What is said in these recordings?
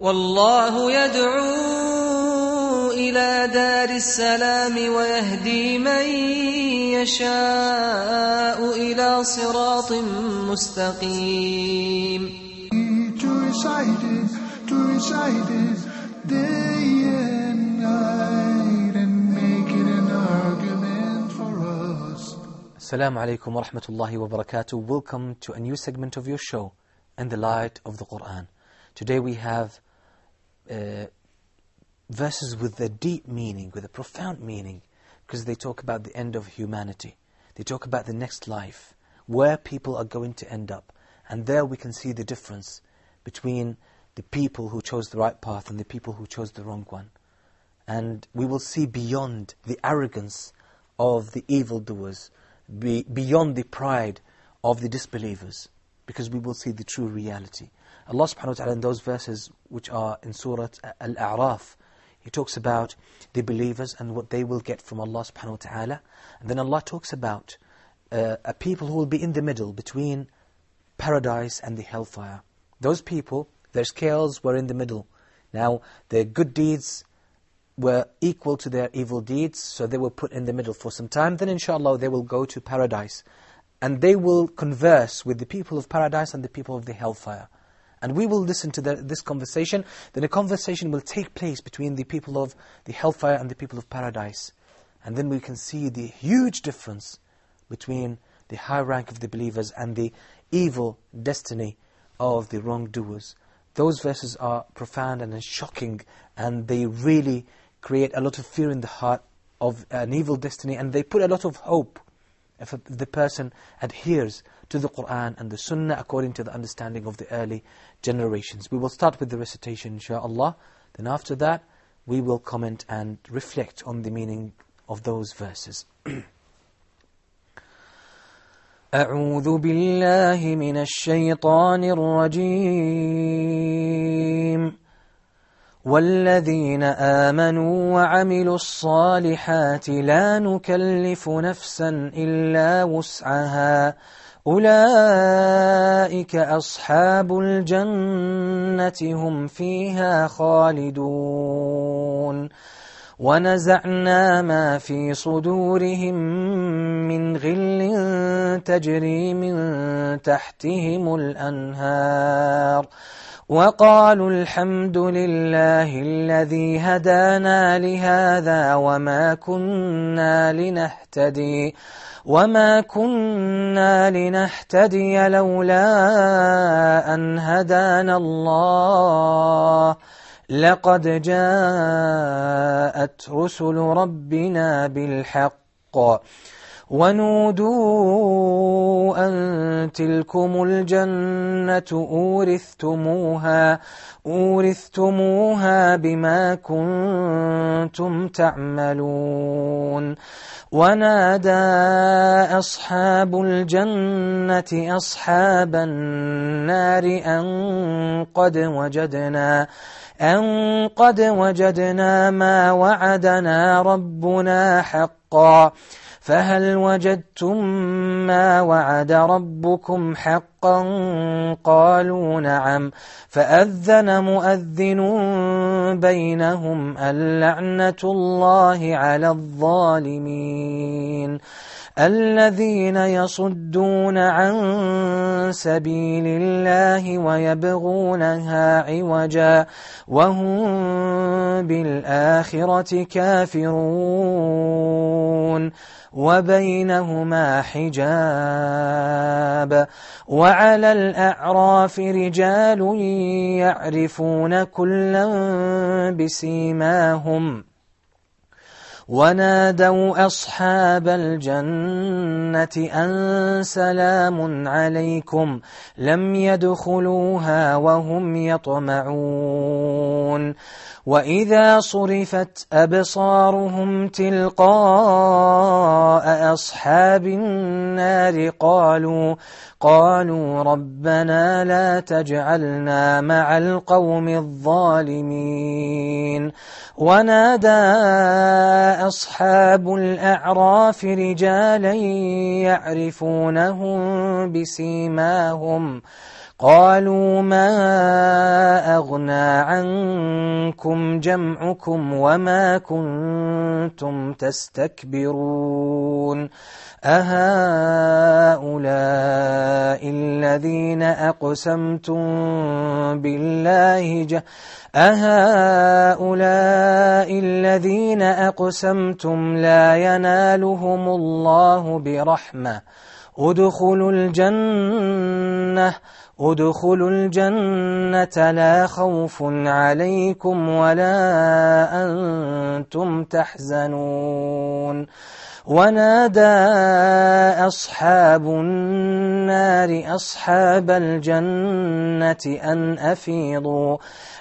والله يدعو إلى دار السلام ويهدي من يشاء إلى صراط مستقيم To recite it, to recite it day and night and make it an argument for us. wa rahmatullahi wa barakatuh. Welcome to a new segment of your show, In the Light of the Quran. Today we have uh, verses with a deep meaning, with a profound meaning, because they talk about the end of humanity. They talk about the next life, where people are going to end up. And there we can see the difference between the people who chose the right path and the people who chose the wrong one. And we will see beyond the arrogance of the evildoers, be, beyond the pride of the disbelievers, because we will see the true reality. Allah subhanahu wa ta'ala in those verses which are in Surah Al-A'raf, He talks about the believers and what they will get from Allah subhanahu wa ta'ala. And then Allah talks about uh, a people who will be in the middle between paradise and the hellfire. Those people, their scales were in the middle. Now, their good deeds were equal to their evil deeds, so they were put in the middle for some time. Then, inshallah, they will go to paradise. And they will converse with the people of paradise and the people of the hellfire. And we will listen to the, this conversation. Then a conversation will take place between the people of the hellfire and the people of paradise. And then we can see the huge difference between the high rank of the believers and the evil destiny of the wrongdoers. Those verses are profound and shocking, and they really create a lot of fear in the heart of an evil destiny, and they put a lot of hope if the person adheres to the Qur'an and the Sunnah according to the understanding of the early generations. We will start with the recitation inshaAllah. Then after that, we will comment and reflect on the meaning of those verses. أعوذ بالله من الشيطان الرجيم والذين آمنوا وعملوا الصالحات لا نكلف نفسا إلا وسعها أولئك أصحاب الجنة هم فيها خالدون ونزعنا ما في صدورهم من غل تجري من تحتهم الأنهار وقالوا الحمد لله الذي هدانا لهذا وما كنا لنهتدي وما كنا لنهتدي لولا أن هدانا الله لقد جاءت رسل ربنا بالحق ونودوا أن تلكم الجنة أورثتموها أورثتموها بما كنتم تعملون ونادى أصحاب الجنة أصحاب النار أن قد وجدنا أن قد وجدنا ما وعدنا ربنا حقا فهل وجدتم ما وعد ربكم حقا قالوا نعم فأذن مؤذن بينهم اللعنة الله على الظالمين الذين يصدون عن سبيل الله ويبغونها عوجا وهم بالآخرة كافرون وبينهما حجاب وعلى الأعراف رجال يعرفون كلا بسيماهم ونادوا أصحاب الجنة أن سلام عليكم لم يدخلوها وهم يطمعون وإذا صرفت أبصارهم تلقاء أصحاب النار قالوا قالوا ربنا لا تجعلنا مع القوم الظالمين ونادى أصحاب الأعراف رجالا يعرفونهم بسيماهم قالوا ما أغنى عنكم جمعكم وما كنتم تستكبرون أهؤلاء الذين أقسمتم بالله أهؤلاء الذين أقسمتم لا ينالهم الله برحمة ادخلوا الجنة ادخلوا الجنة لا خوف عليكم ولا أنتم تحزنون ونادى أصحاب النار أصحاب الجنة أن أفيضوا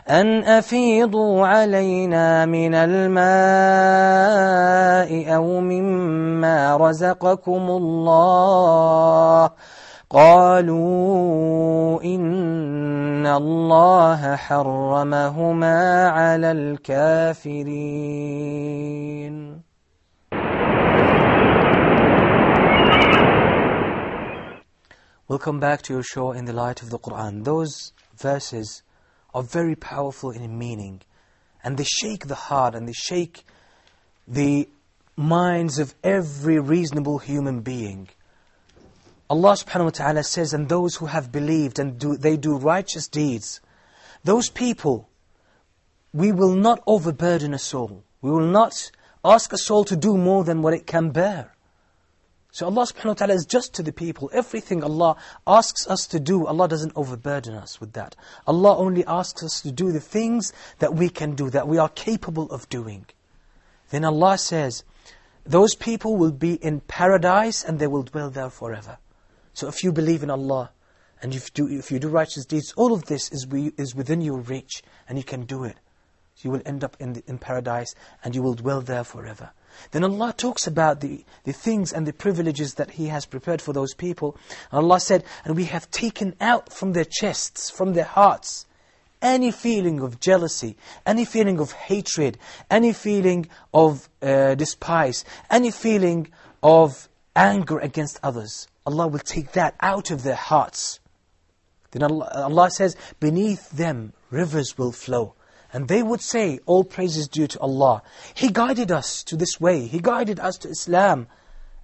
أن أفيضوا علينا من الماء أو مما رزقكم الله ۖ قالوا إن الله حرمهما على الكافرين back to your show in the light of the Quran. Those verses are very powerful in meaning. And they shake the heart and they shake the minds of every reasonable human being. Allah subhanahu wa ta'ala says, and those who have believed and do, they do righteous deeds, those people, we will not overburden a soul. We will not ask a soul to do more than what it can bear. So Allah subhanahu wa ta'ala is just to the people. Everything Allah asks us to do, Allah doesn't overburden us with that. Allah only asks us to do the things that we can do, that we are capable of doing. Then Allah says, those people will be in paradise and they will dwell there forever. So if you believe in Allah and if you do, if you do righteous deeds, all of this is, we, is within your reach and you can do it. So you will end up in, the, in paradise and you will dwell there forever. Then Allah talks about the, the things and the privileges that He has prepared for those people. And Allah said, And we have taken out from their chests, from their hearts, any feeling of jealousy, any feeling of hatred, any feeling of uh, despise, any feeling of anger against others. Allah will take that out of their hearts. Then Allah, Allah says, beneath them rivers will flow. And they would say, all praise is due to Allah. He guided us to this way. He guided us to Islam.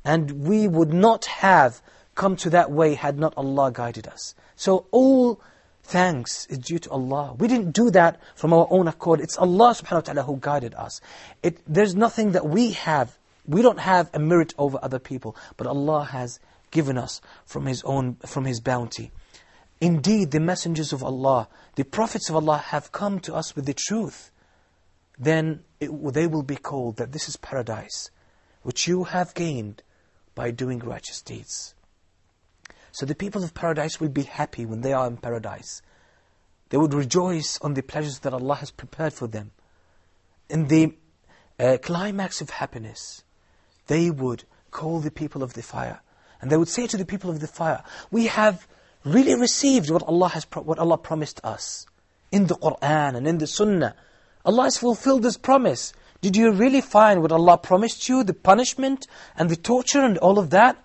And we would not have come to that way had not Allah guided us. So all thanks is due to Allah. We didn't do that from our own accord. It's Allah subhanahu wa ta'ala who guided us. It, there's nothing that we have we don't have a merit over other people, but Allah has given us from His own, from His bounty. Indeed, the messengers of Allah, the prophets of Allah have come to us with the truth. Then it, they will be called that this is paradise, which you have gained by doing righteous deeds. So the people of paradise will be happy when they are in paradise. They would rejoice on the pleasures that Allah has prepared for them. In the uh, climax of happiness, they would call the people of the fire. And they would say to the people of the fire, we have really received what Allah, has pro- what Allah promised us in the Qur'an and in the Sunnah. Allah has fulfilled this promise. Did you really find what Allah promised you, the punishment and the torture and all of that?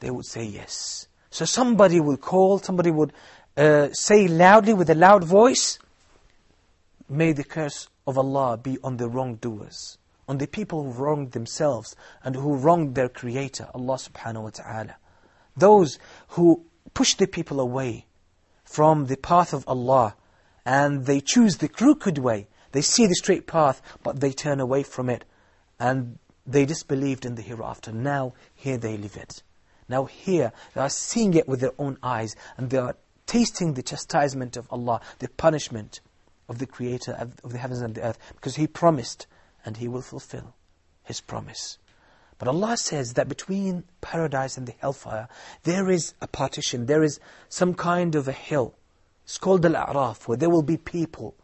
They would say yes. So somebody would call, somebody would uh, say loudly with a loud voice, May the curse of Allah be on the wrongdoers on the people who wronged themselves and who wronged their Creator, Allah subhanahu wa ta'ala. Those who push the people away from the path of Allah and they choose the crooked way. They see the straight path, but they turn away from it and they disbelieved in the hereafter. Now, here they live it. Now here, they are seeing it with their own eyes and they are tasting the chastisement of Allah, the punishment of the Creator of the heavens and the earth, because He promised and He will fulfill His promise. But Allah says that between paradise and the hellfire, there is a partition, there is some kind of a hill. It's called Al-A'raf, where there will be people.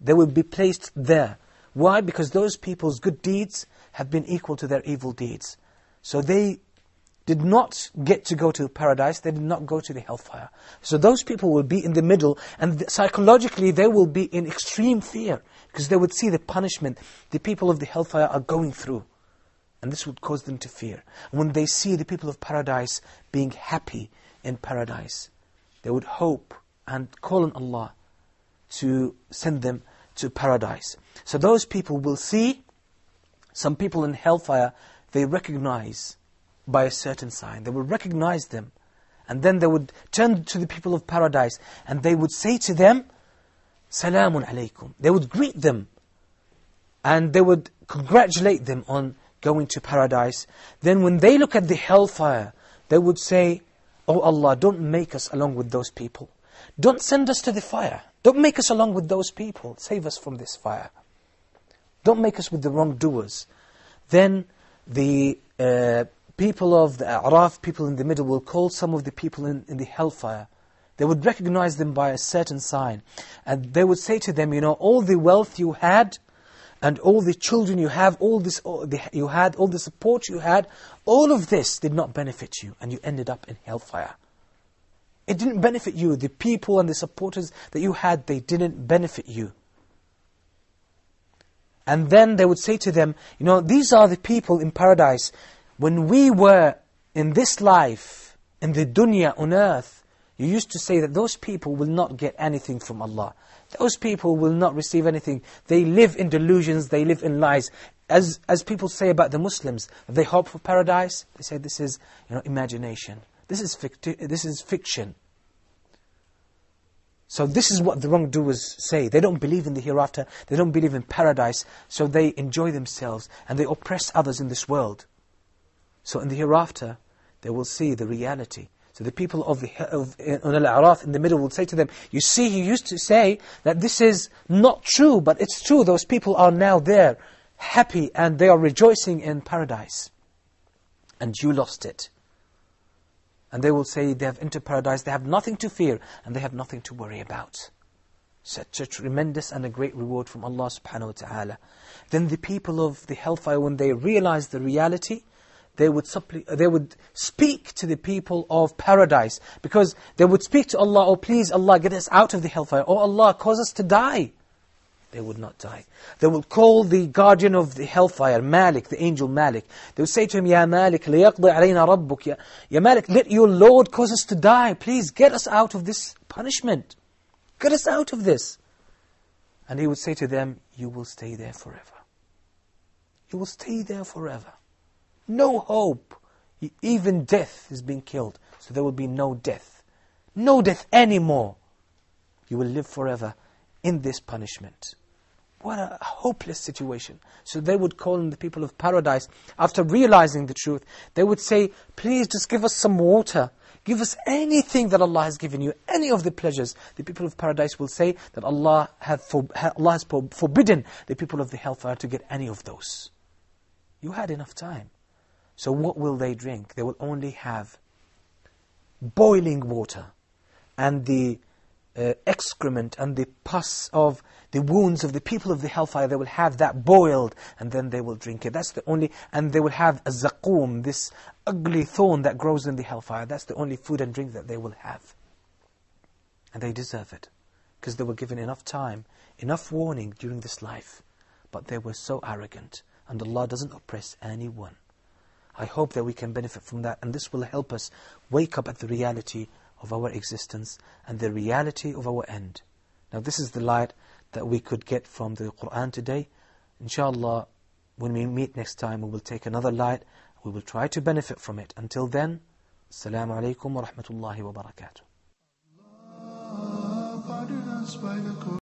They will be placed there. Why? Because those people's good deeds have been equal to their evil deeds. So they did not get to go to paradise, they did not go to the hellfire. So those people will be in the middle, and psychologically they will be in extreme fear, because they would see the punishment the people of the hellfire are going through. And this would cause them to fear. when they see the people of paradise being happy in paradise, they would hope and call on Allah to send them to paradise. So those people will see some people in hellfire, they recognize by a certain sign. They would recognize them. And then they would turn to the people of paradise and they would say to them, Salamun alaykum. They would greet them and they would congratulate them on going to paradise. Then when they look at the hellfire, they would say, Oh Allah, don't make us along with those people. Don't send us to the fire. Don't make us along with those people. Save us from this fire. Don't make us with the wrongdoers. Then the uh, people of the Araf, people in the middle, will call some of the people in, in the hellfire. They would recognize them by a certain sign. And they would say to them, you know, all the wealth you had, and all the children you have, all this all uh, the, you had, all the support you had, all of this did not benefit you, and you ended up in hellfire. It didn't benefit you. The people and the supporters that you had, they didn't benefit you. And then they would say to them, you know, these are the people in paradise when we were in this life, in the dunya on earth, you used to say that those people will not get anything from Allah. Those people will not receive anything. They live in delusions, they live in lies. As, as people say about the Muslims, they hope for paradise, they say this is you know, imagination. This is, this is fiction. So this is what the wrongdoers say. They don't believe in the hereafter. They don't believe in paradise. So they enjoy themselves and they oppress others in this world. So in the hereafter, they will see the reality. So the people of, of on Al-A'raf in the middle will say to them, you see, he used to say that this is not true, but it's true. Those people are now there, happy, and they are rejoicing in paradise. And you lost it. And they will say they have entered paradise, they have nothing to fear, and they have nothing to worry about. Such a tremendous and a great reward from Allah subhanahu wa ta'ala. Then the people of the hellfire, when they realize the reality, they would, they would speak to the people of paradise because they would speak to Allah, oh please Allah, get us out of the hellfire. Oh Allah, cause us to die. They would not die. They would call the guardian of the hellfire, Malik, the angel Malik. They would say to him, Ya Malik, ya, ya Malik, let your Lord cause us to die. Please get us out of this punishment. Get us out of this. And he would say to them, you will stay there forever. You will stay there forever. No hope. Even death is being killed. So there will be no death. No death anymore. You will live forever in this punishment. What a hopeless situation. So they would call on the people of paradise. After realizing the truth, they would say, Please just give us some water. Give us anything that Allah has given you, any of the pleasures. The people of paradise will say that Allah, for, Allah has forbidden the people of the hellfire to get any of those. You had enough time. So what will they drink? They will only have boiling water and the uh, excrement and the pus of the wounds of the people of the hellfire, they will have that boiled and then they will drink it. That's the only, and they will have a zakum, this ugly thorn that grows in the hellfire. That's the only food and drink that they will have. And they deserve it because they were given enough time, enough warning during this life. But they were so arrogant, and Allah doesn't oppress anyone. I hope that we can benefit from that, and this will help us wake up at the reality of our existence and the reality of our end. Now, this is the light that we could get from the Quran today. Inshallah, when we meet next time, we will take another light. We will try to benefit from it. Until then, Assalamu alaikum wa rahmatullahi wa barakatuh.